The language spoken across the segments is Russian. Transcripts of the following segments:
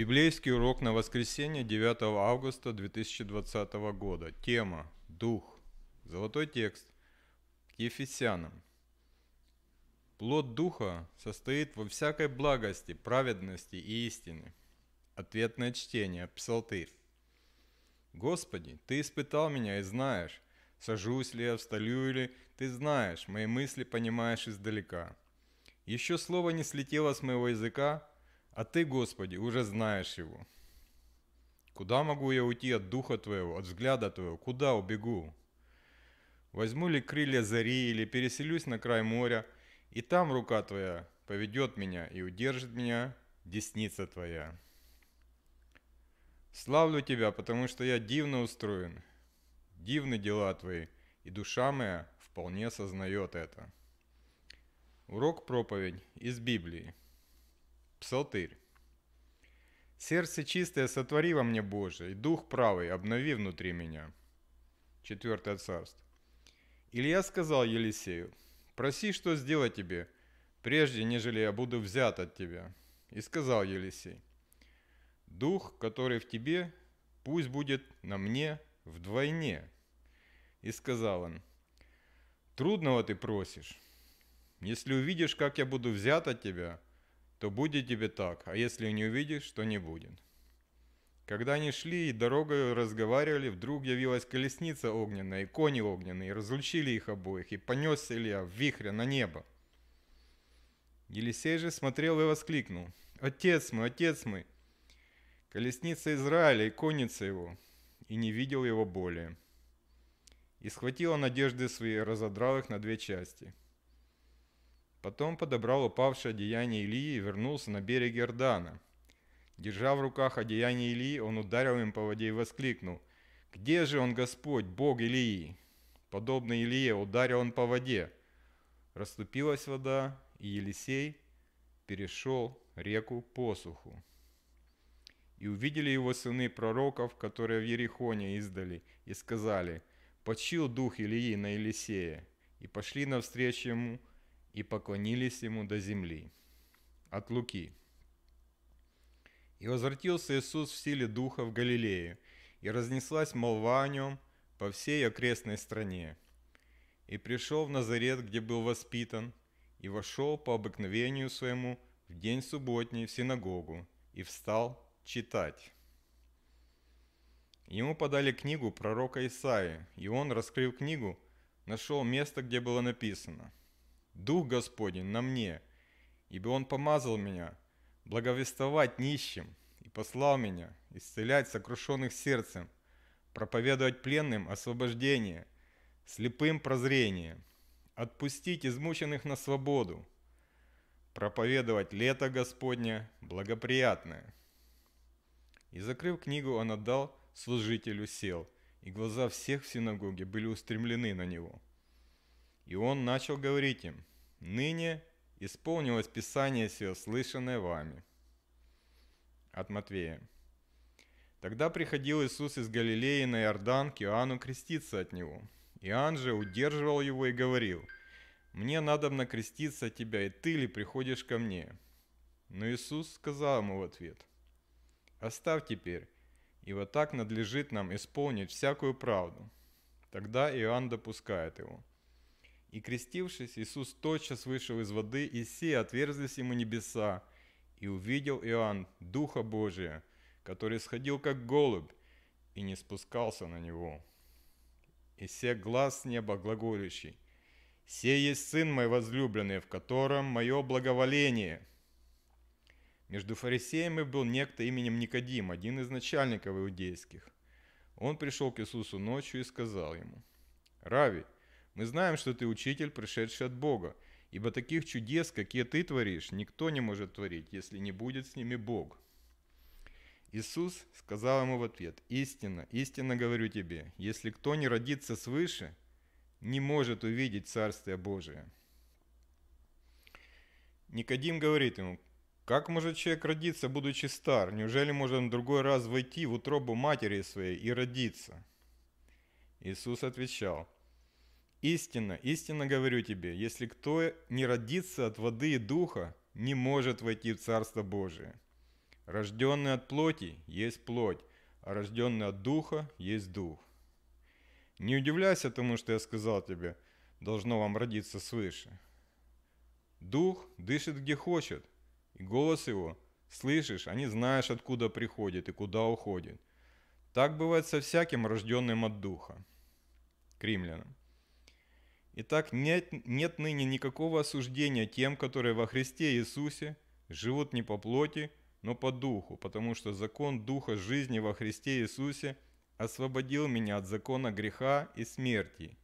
Библейский урок на воскресенье 9 августа 2020 года. Тема «Дух». Золотой текст к Ефесянам. Плод Духа состоит во всякой благости, праведности и истине. Ответное чтение, Псалтырь. Господи, Ты испытал меня и знаешь, сажусь ли я, встаю или Ты знаешь, мои мысли понимаешь издалека. Еще слово не слетело с моего языка, а Ты, Господи, уже знаешь его. Куда могу я уйти от Духа Твоего, от взгляда Твоего? Куда убегу? Возьму ли крылья зари или переселюсь на край моря, и там рука Твоя поведет меня и удержит меня десница Твоя. Славлю Тебя, потому что я дивно устроен. Дивны дела Твои, и душа моя вполне сознает это. Урок проповедь из Библии. Псалтырь. «Сердце чистое сотвори во мне, Боже, и дух правый обнови внутри меня». Четвертое царство. Илья сказал Елисею, «Проси, что сделать тебе, прежде, нежели я буду взят от тебя». И сказал Елисей, «Дух, который в тебе, пусть будет на мне вдвойне». И сказал он, «Трудного ты просишь. Если увидишь, как я буду взят от тебя, — то будет тебе так, а если не увидишь, то не будет». Когда они шли и дорогой разговаривали, вдруг явилась колесница огненная и кони огненные, и разлучили их обоих, и понесся Илья в вихре на небо. Елисей же смотрел и воскликнул. «Отец мой, отец мой!» Колесница Израиля и конница его, и не видел его более. И схватил он одежды свои, разодрал их на две части – Потом подобрал упавшее одеяние Илии и вернулся на берег Иордана. Держа в руках одеяние Илии, он ударил им по воде и воскликнул «Где же он, Господь, Бог Илии?» Подобно Илие ударил он по воде. раступилась вода, и Елисей перешел реку посуху. И увидели его сыны пророков, которые в Ерихоне издали, и сказали, «Почил дух Илии на Елисея». И пошли навстречу ему, и поклонились ему до земли. От Луки. И возвратился Иисус в силе Духа в Галилею, и разнеслась молва о нем по всей окрестной стране. И пришел в Назарет, где был воспитан, и вошел по обыкновению своему в день субботний в синагогу, и встал читать. Ему подали книгу пророка Исаи, и он, раскрыв книгу, нашел место, где было написано – Дух Господень на мне, ибо Он помазал меня благовествовать нищим и послал меня исцелять сокрушенных сердцем, проповедовать пленным освобождение, слепым прозрение, отпустить измученных на свободу, проповедовать лето Господне благоприятное. И закрыв книгу, он отдал служителю сел, и глаза всех в синагоге были устремлены на него. И он начал говорить им, Ныне исполнилось Писание сие, слышанное вами. От Матвея. Тогда приходил Иисус из Галилеи на Иордан к Иоанну креститься от него. Иоанн же удерживал его и говорил, «Мне надобно креститься от тебя, и ты ли приходишь ко мне?» Но Иисус сказал ему в ответ, «Оставь теперь, и вот так надлежит нам исполнить всякую правду». Тогда Иоанн допускает его – и крестившись, Иисус тотчас вышел из воды, и все отверзлись ему небеса, и увидел Иоанн Духа Божия, который сходил как голубь и не спускался на него. И все глаз с неба глаголющий, «Сей есть Сын мой возлюбленный, в котором мое благоволение». Между фарисеями был некто именем Никодим, один из начальников иудейских. Он пришел к Иисусу ночью и сказал ему, «Рави, мы знаем, что ты учитель, пришедший от Бога, ибо таких чудес, какие ты творишь, никто не может творить, если не будет с ними Бог». Иисус сказал ему в ответ, «Истинно, истинно говорю тебе, если кто не родится свыше, не может увидеть Царствие Божие». Никодим говорит ему, «Как может человек родиться, будучи стар? Неужели может он другой раз войти в утробу матери своей и родиться?» Иисус отвечал, Истинно, истинно говорю тебе, если кто не родится от воды и духа, не может войти в Царство Божие. Рожденный от плоти есть плоть, а рожденный от духа есть дух. Не удивляйся тому, что я сказал тебе, должно вам родиться свыше. Дух дышит где хочет, и голос его слышишь, а не знаешь, откуда приходит и куда уходит. Так бывает со всяким рожденным от духа. К римлянам. Итак, нет, нет ныне никакого осуждения тем, которые во Христе Иисусе живут не по плоти, но по духу, потому что закон духа жизни во Христе Иисусе освободил меня от закона греха и смерти.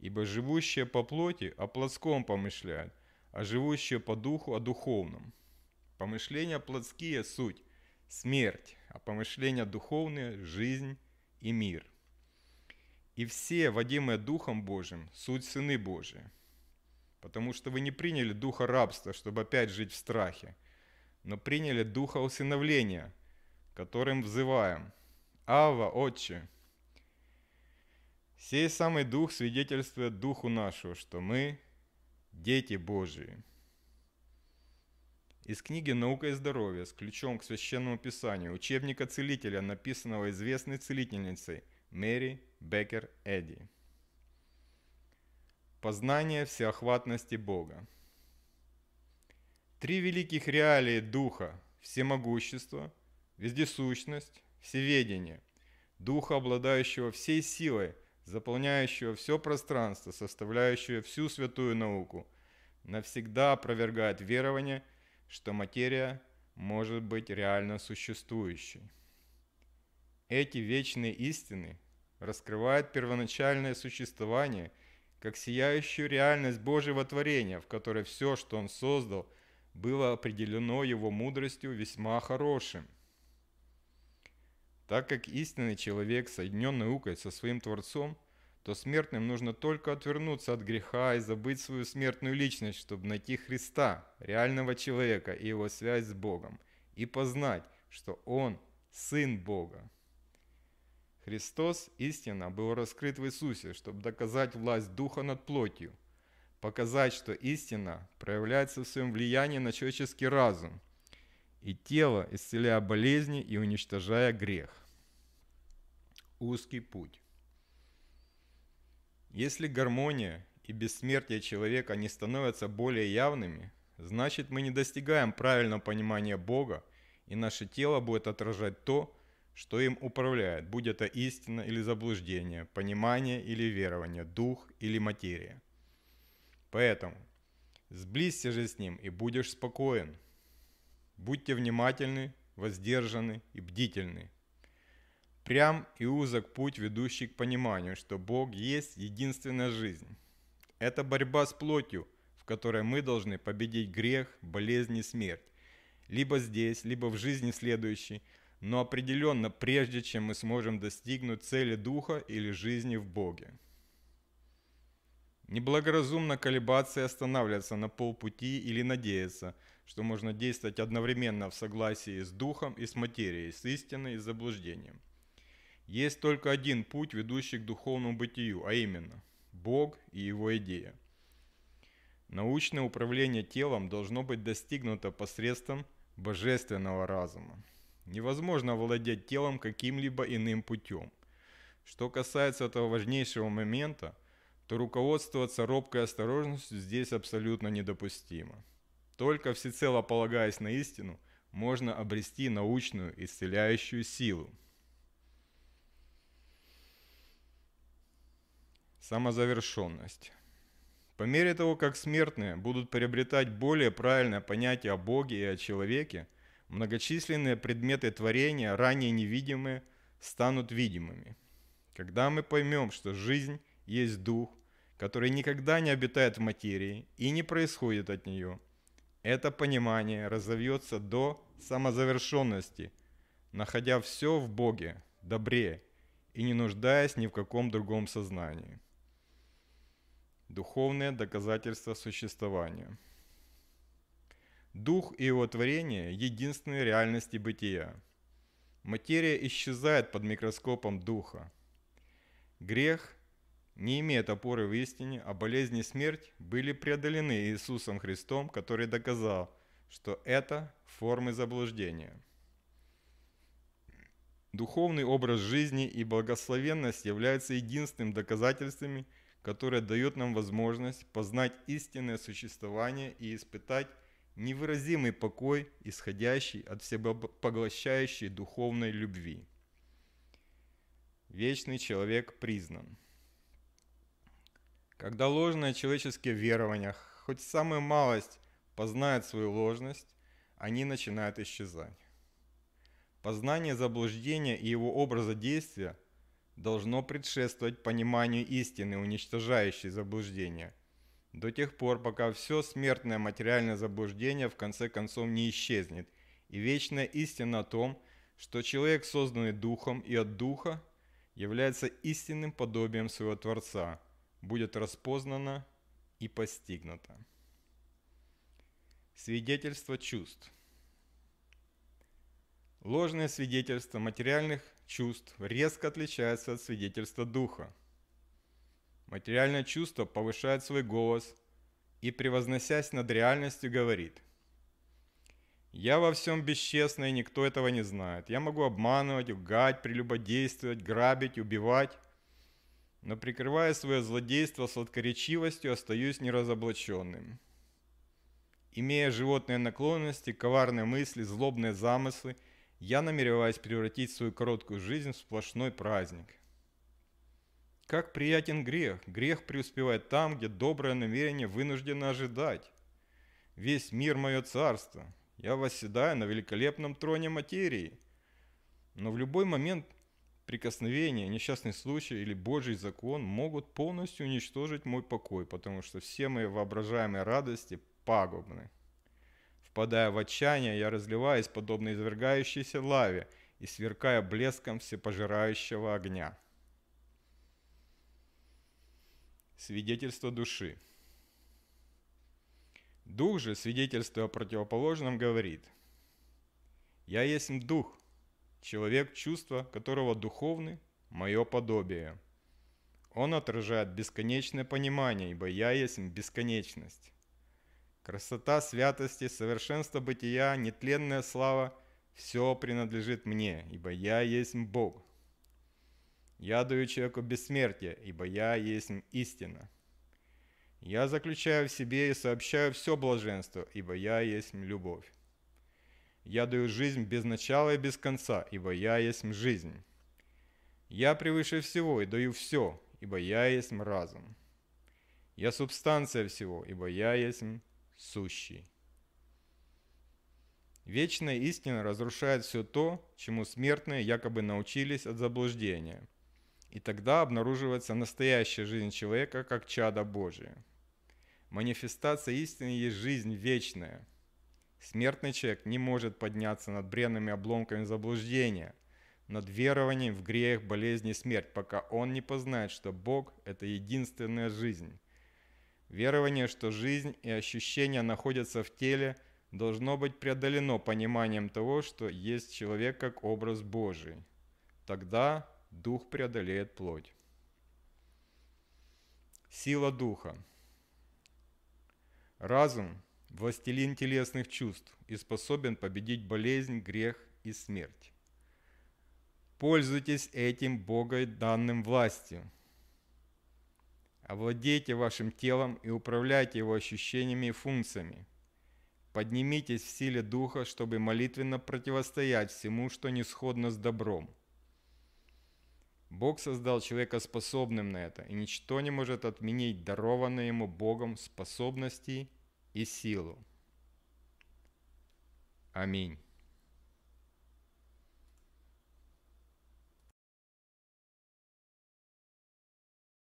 Ибо живущие по плоти о плотском помышляют, а живущие по духу о духовном. Помышления плотские – суть, смерть, а помышления духовные – жизнь и мир» и все, водимые Духом Божьим, суть сыны Божии. Потому что вы не приняли духа рабства, чтобы опять жить в страхе, но приняли духа усыновления, которым взываем. Ава, Отче! Сей самый Дух свидетельствует Духу нашего, что мы – дети Божии. Из книги «Наука и здоровье» с ключом к Священному Писанию учебника целителя, написанного известной целительницей Мэри Беккер Эдди. Познание всеохватности Бога. Три великих реалии Духа – всемогущество, вездесущность, всеведение, Духа, обладающего всей силой, заполняющего все пространство, составляющего всю святую науку, навсегда опровергает верование, что материя может быть реально существующей. Эти вечные истины раскрывает первоначальное существование как сияющую реальность Божьего творения, в которой все, что Он создал, было определено Его мудростью весьма хорошим. Так как истинный человек соединен наукой со своим Творцом, то смертным нужно только отвернуться от греха и забыть свою смертную личность, чтобы найти Христа, реального человека и его связь с Богом, и познать, что Он – Сын Бога. Христос, истина, был раскрыт в Иисусе, чтобы доказать власть Духа над плотью, показать, что истина проявляется в своем влиянии на человеческий разум и тело, исцеляя болезни и уничтожая грех. Узкий путь. Если гармония и бессмертие человека не становятся более явными, значит мы не достигаем правильного понимания Бога, и наше тело будет отражать то, что им управляет, будь это истина или заблуждение, понимание или верование, дух или материя. Поэтому сблизься же с ним и будешь спокоен. Будьте внимательны, воздержаны и бдительны. Прям и узок путь, ведущий к пониманию, что Бог есть единственная жизнь. Это борьба с плотью, в которой мы должны победить грех, болезнь и смерть. Либо здесь, либо в жизни следующей – но определенно прежде, чем мы сможем достигнуть цели духа или жизни в Боге. Неблагоразумно колебаться и останавливаться на полпути или надеяться, что можно действовать одновременно в согласии с духом и с материей, с истиной и с заблуждением. Есть только один путь, ведущий к духовному бытию, а именно Бог и его идея. Научное управление телом должно быть достигнуто посредством божественного разума. Невозможно владеть телом каким-либо иным путем. Что касается этого важнейшего момента, то руководствоваться робкой осторожностью здесь абсолютно недопустимо. Только всецело полагаясь на истину, можно обрести научную исцеляющую силу. Самозавершенность. По мере того, как смертные будут приобретать более правильное понятие о Боге и о человеке – Многочисленные предметы творения, ранее невидимые, станут видимыми. Когда мы поймем, что жизнь есть дух, который никогда не обитает в материи и не происходит от нее, это понимание разовьется до самозавершенности, находя все в Боге, добре и не нуждаясь ни в каком другом сознании. Духовное доказательство существования – Дух и его творение – единственные реальности бытия. Материя исчезает под микроскопом духа. Грех, не имеет опоры в истине, а болезнь и смерть были преодолены Иисусом Христом, который доказал, что это формы заблуждения. Духовный образ жизни и благословенность являются единственными доказательствами, которые дают нам возможность познать истинное существование и испытать невыразимый покой, исходящий от всепоглощающей духовной любви. Вечный человек признан. Когда ложные человеческие верования, хоть самая малость, познают свою ложность, они начинают исчезать. Познание заблуждения и его образа действия должно предшествовать пониманию истины, уничтожающей заблуждение – до тех пор, пока все смертное материальное заблуждение в конце концов не исчезнет, и вечная истина о том, что человек, созданный духом и от духа, является истинным подобием своего Творца, будет распознана и постигнута. Свидетельство чувств Ложное свидетельство материальных чувств резко отличается от свидетельства духа. Материальное чувство повышает свой голос и, превозносясь над реальностью, говорит «Я во всем бесчестно, и никто этого не знает. Я могу обманывать, лгать, прелюбодействовать, грабить, убивать, но, прикрывая свое злодейство сладкоречивостью, остаюсь неразоблаченным» имея животные наклонности, коварные мысли, злобные замыслы, я намереваюсь превратить свою короткую жизнь в сплошной праздник. Как приятен грех! Грех преуспевает там, где доброе намерение вынуждено ожидать. Весь мир – мое царство. Я восседаю на великолепном троне материи. Но в любой момент прикосновения, несчастный случай или Божий закон могут полностью уничтожить мой покой, потому что все мои воображаемые радости пагубны. Впадая в отчаяние, я разливаюсь подобно извергающейся лаве и сверкая блеском всепожирающего огня. свидетельство души. Дух же, свидетельство о противоположном, говорит, «Я есть дух, человек, чувства которого духовны, мое подобие. Он отражает бесконечное понимание, ибо я есть бесконечность. Красота, святости, совершенство бытия, нетленная слава – все принадлежит мне, ибо я есть Бог». Я даю человеку бессмертие, ибо я есть истина. Я заключаю в себе и сообщаю все блаженство, ибо я есть любовь. Я даю жизнь без начала и без конца, ибо я есть жизнь. Я превыше всего и даю все, ибо я есть разум. Я субстанция всего, ибо я есть сущий. Вечная истина разрушает все то, чему смертные якобы научились от заблуждения – и тогда обнаруживается настоящая жизнь человека как чада Божия. Манифестация истины есть жизнь вечная. Смертный человек не может подняться над бренными обломками заблуждения, над верованием в грех, болезни и смерть, пока он не познает, что Бог – это единственная жизнь. Верование, что жизнь и ощущения находятся в теле, должно быть преодолено пониманием того, что есть человек как образ Божий. Тогда дух преодолеет плоть. Сила духа. Разум – властелин телесных чувств и способен победить болезнь, грех и смерть. Пользуйтесь этим Богой данным властью. Овладейте вашим телом и управляйте его ощущениями и функциями. Поднимитесь в силе Духа, чтобы молитвенно противостоять всему, что не сходно с добром – Бог создал человека способным на это, и ничто не может отменить дарованные ему Богом способности и силу. Аминь.